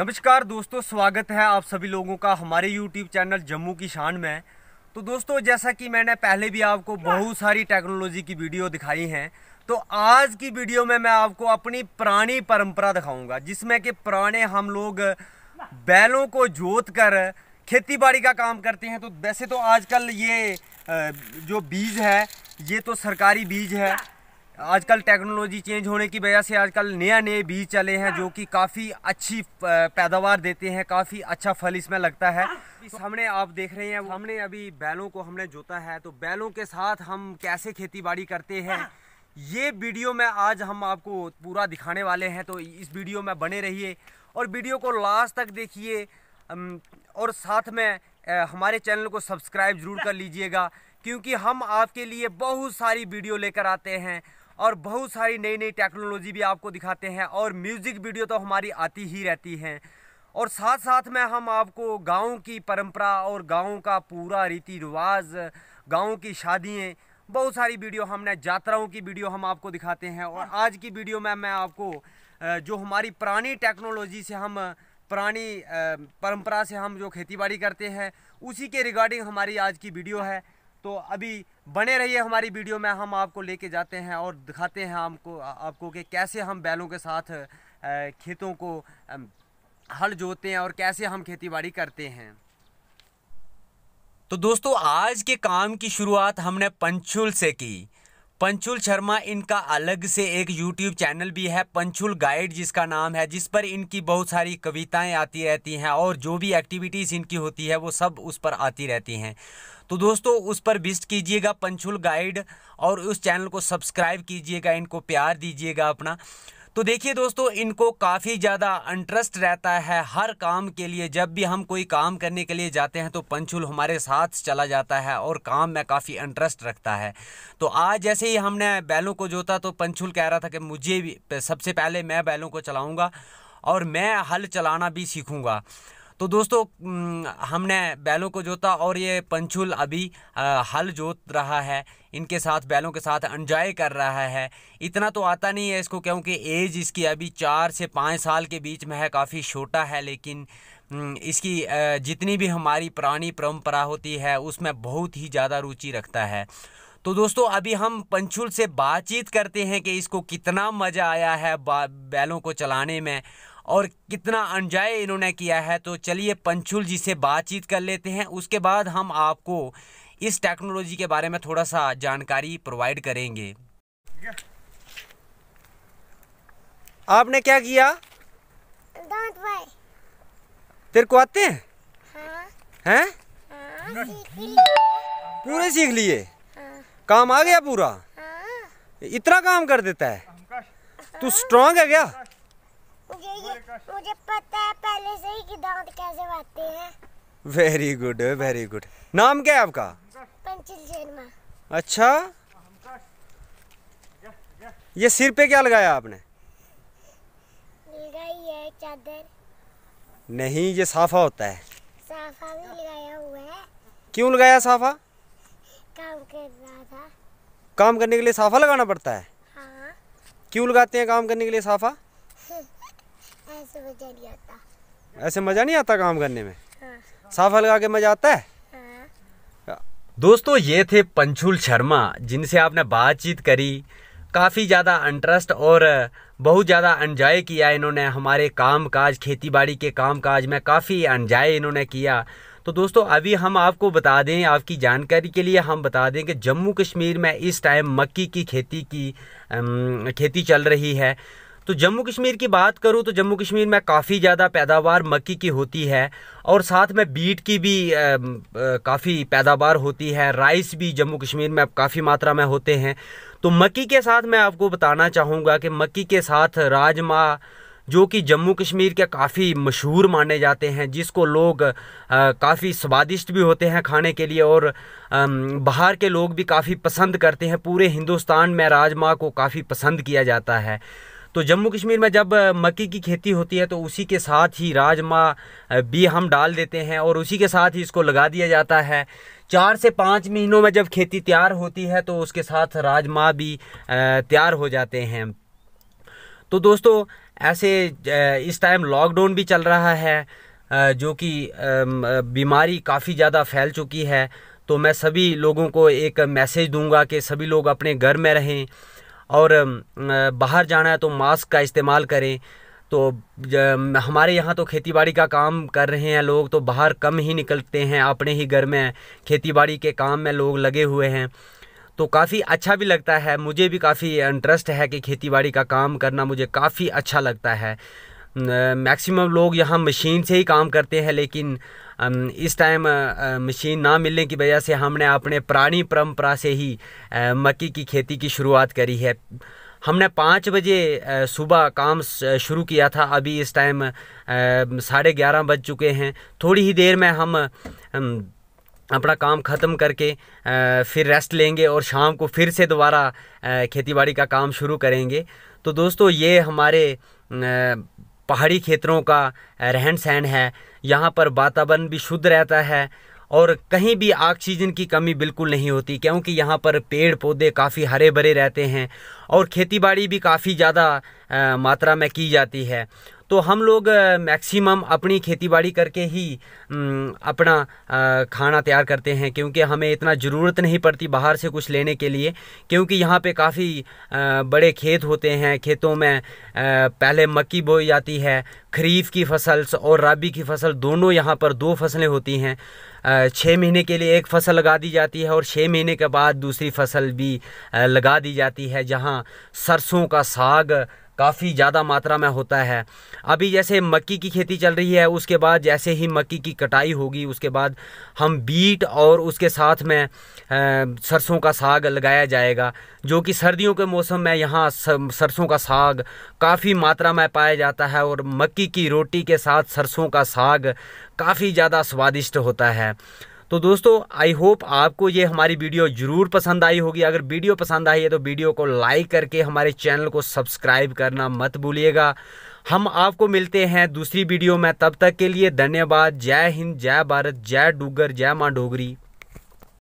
नमस्कार दोस्तों स्वागत है आप सभी लोगों का हमारे यूट्यूब चैनल जम्मू की शान में तो दोस्तों जैसा कि मैंने पहले भी आपको बहुत सारी टेक्नोलॉजी की वीडियो दिखाई हैं तो आज की वीडियो में मैं आपको अपनी पुरानी परंपरा दिखाऊंगा जिसमें कि पुराने हम लोग बैलों को जोत कर खेती बाड़ी का काम करते हैं तो वैसे तो आजकल ये जो बीज है ये तो सरकारी बीज है आजकल टेक्नोलॉजी चेंज होने की वजह से आजकल नया नए बीज चले हैं जो कि काफ़ी अच्छी पैदावार देते हैं काफ़ी अच्छा फल इसमें लगता है तो हमने आप देख रहे हैं हमने अभी बैलों को हमने जोता है तो बैलों के साथ हम कैसे खेती बाड़ी करते हैं ये वीडियो में आज हम आपको पूरा दिखाने वाले हैं तो इस वीडियो में बने रहिए और वीडियो को लास्ट तक देखिए और साथ में हमारे चैनल को सब्सक्राइब जरूर कर लीजिएगा क्योंकि हम आपके लिए बहुत सारी वीडियो लेकर आते हैं और बहुत सारी नई नई टेक्नोलॉजी भी आपको दिखाते हैं और म्यूज़िक वीडियो तो हमारी आती ही रहती हैं और साथ साथ में हम आपको गाँव की परंपरा और गाँव का पूरा रीति रिवाज गाँव की शादियाँ बहुत सारी वीडियो हमने यात्राओं की वीडियो हम आपको दिखाते हैं और हाँ। आज की वीडियो में मैं आपको जो हमारी पुरानी टेक्नोलॉजी से हम पुरानी परंपरा से हम जो खेतीबाड़ी करते हैं उसी के रिगार्डिंग हमारी आज की वीडियो है तो अभी बने रहिए हमारी वीडियो में हम आपको लेके जाते हैं और दिखाते हैं हमको आपको कि कैसे हम बैलों के साथ खेतों को हल जोतते हैं और कैसे हम खेतीबाड़ी करते हैं तो दोस्तों आज के काम की शुरुआत हमने पंचुल से की पंचुल शर्मा इनका अलग से एक यूट्यूब चैनल भी है पंचुल गाइड जिसका नाम है जिस पर इनकी बहुत सारी कविताएं आती रहती हैं और जो भी एक्टिविटीज़ इनकी होती है वो सब उस पर आती रहती हैं तो दोस्तों उस पर विस्ट कीजिएगा पंचुल गाइड और उस चैनल को सब्सक्राइब कीजिएगा इनको प्यार दीजिएगा अपना तो देखिए दोस्तों इनको काफ़ी ज़्यादा इंटरेस्ट रहता है हर काम के लिए जब भी हम कोई काम करने के लिए जाते हैं तो पंचुल हमारे साथ चला जाता है और काम में काफ़ी इंटरेस्ट रखता है तो आज जैसे ही हमने बैलों को जोता तो पंचुल कह रहा था कि मुझे भी सबसे पहले मैं बैलों को चलाऊँगा और मैं हल चलाना भी सीखूँगा तो दोस्तों हमने बैलों को जोता और ये पंचुल अभी हल जोत रहा है इनके साथ बैलों के साथ अनजाय कर रहा है इतना तो आता नहीं है इसको क्योंकि एज इसकी अभी चार से पाँच साल के बीच में है काफ़ी छोटा है लेकिन इसकी जितनी भी हमारी पुरानी परंपरा होती है उसमें बहुत ही ज़्यादा रुचि रखता है तो दोस्तों अभी हम पंचुल से बातचीत करते हैं कि इसको कितना मज़ा आया है बैलों को चलाने में और कितना अनजाय इन्होंने किया है तो चलिए पंचुल जी से बातचीत कर लेते हैं उसके बाद हम आपको इस टेक्नोलॉजी के बारे में थोड़ा सा जानकारी प्रोवाइड करेंगे आपने क्या किया दांत तेरे को आते हैं हाँ। हैं हाँ। पूरे सीख लिए हाँ। काम आ गया पूरा हाँ। इतना काम कर देता है तू स्ट्रांग है क्या मुझे पता है पहले से ही कि दांत कैसे बाते हैं वेरी गुड वेरी गुड नाम क्या है आपका पंचिल शर्मा अच्छा ये सिर पे क्या लगाया आपने लगाई है चादर नहीं ये साफा होता है साफा भी लगाया हुआ है क्यों लगाया साफा काम कर रहा था काम करने के लिए साफा लगाना पड़ता है हाँ। क्यों लगाते हैं काम करने के लिए साफा ऐसे मजा नहीं आता ऐसे मजा नहीं आता काम करने में हाँ। साफ हल्का के मजा आता है हाँ। दोस्तों ये थे पंचुल शर्मा जिनसे आपने बातचीत करी काफ़ी ज़्यादा इंटरेस्ट और बहुत ज़्यादा एंजॉय किया इन्होंने हमारे काम काज खेती बाड़ी के काम काज में काफ़ी एंजॉय इन्होंने किया तो दोस्तों अभी हम आपको बता दें आपकी जानकारी के लिए हम बता दें कि जम्मू कश्मीर में इस टाइम मक्की की खेती की खेती चल रही है तो जम्मू कश्मीर की बात करूँ तो जम्मू कश्मीर में काफ़ी ज़्यादा पैदावार मक्की की होती है और साथ में बीट की भी काफ़ी पैदावार होती है राइस भी जम्मू कश्मीर में काफ़ी मात्रा में होते हैं तो मक्की के साथ मैं आपको बताना चाहूँगा कि मक्की के साथ राजमा जो कि जम्मू कश्मीर के काफ़ी मशहूर माने जाते हैं जिसको लोग काफ़ी स्वादिष्ट भी होते हैं खाने के लिए और बाहर के लोग भी काफ़ी पसंद करते हैं पूरे हिंदुस्तान में राजमा को काफ़ी पसंद किया जाता है तो जम्मू कश्मीर में जब मक्की की खेती होती है तो उसी के साथ ही राजमा भी हम डाल देते हैं और उसी के साथ ही इसको लगा दिया जाता है चार से पाँच महीनों में जब खेती तैयार होती है तो उसके साथ राजमा भी तैयार हो जाते हैं तो दोस्तों ऐसे इस टाइम लॉकडाउन भी चल रहा है जो कि बीमारी काफ़ी ज़्यादा फैल चुकी है तो मैं सभी लोगों को एक मैसेज दूंगा कि सभी लोग अपने घर में रहें और बाहर जाना है तो मास्क का इस्तेमाल करें तो हमारे यहाँ तो खेती बाड़ी का काम कर रहे हैं लोग तो बाहर कम ही निकलते हैं अपने ही घर में खेती बाड़ी के काम में लोग लगे हुए हैं तो काफ़ी अच्छा भी लगता है मुझे भी काफ़ी इंटरेस्ट है कि खेती बाड़ी का काम करना मुझे काफ़ी अच्छा लगता है मैक्सिमम लोग यहाँ मशीन से ही काम करते हैं लेकिन इस टाइम मशीन ना मिलने की वजह से हमने अपने पुरानी परंपरा से ही मक्की की खेती की शुरुआत करी है हमने पाँच बजे सुबह काम शुरू किया था अभी इस टाइम साढ़े ग्यारह बज चुके हैं थोड़ी ही देर में हम अपना काम ख़त्म करके फिर रेस्ट लेंगे और शाम को फिर से दोबारा खेतीबाड़ी का काम शुरू करेंगे तो दोस्तों ये हमारे पहाड़ी क्षेत्रों का रहन सहन है यहाँ पर वातावरण भी शुद्ध रहता है और कहीं भी ऑक्सीजन की कमी बिल्कुल नहीं होती क्योंकि यहाँ पर पेड़ पौधे काफ़ी हरे भरे रहते हैं और खेतीबाड़ी भी काफ़ी ज़्यादा मात्रा में की जाती है तो हम लोग मैक्सिमम अपनी खेतीबाड़ी करके ही अपना खाना तैयार करते हैं क्योंकि हमें इतना ज़रूरत नहीं पड़ती बाहर से कुछ लेने के लिए क्योंकि यहाँ पे काफ़ी बड़े खेत होते हैं खेतों में पहले मक्की बोई जाती है खरीफ की फसल और रबी की फसल दोनों यहाँ पर दो फसलें होती हैं छः महीने के लिए एक फसल लगा दी जाती है और छः महीने के बाद दूसरी फसल भी लगा दी जाती है जहाँ सरसों का साग काफ़ी ज़्यादा मात्रा में होता है अभी जैसे मक्की की खेती चल रही है उसके बाद जैसे ही मक्की की कटाई होगी उसके बाद हम बीट और उसके साथ में सरसों का साग लगाया जाएगा जो कि सर्दियों के मौसम में यहाँ सरसों का साग काफ़ी मात्रा में पाया जाता है और मक्की की रोटी के साथ सरसों का साग काफ़ी ज़्यादा स्वादिष्ट होता है तो दोस्तों आई होप आपको ये हमारी वीडियो ज़रूर पसंद आई होगी अगर वीडियो पसंद आई है तो वीडियो को लाइक करके हमारे चैनल को सब्सक्राइब करना मत भूलिएगा हम आपको मिलते हैं दूसरी वीडियो में तब तक के लिए धन्यवाद जय हिंद जय भारत जय डूगर जय माँ डोगरी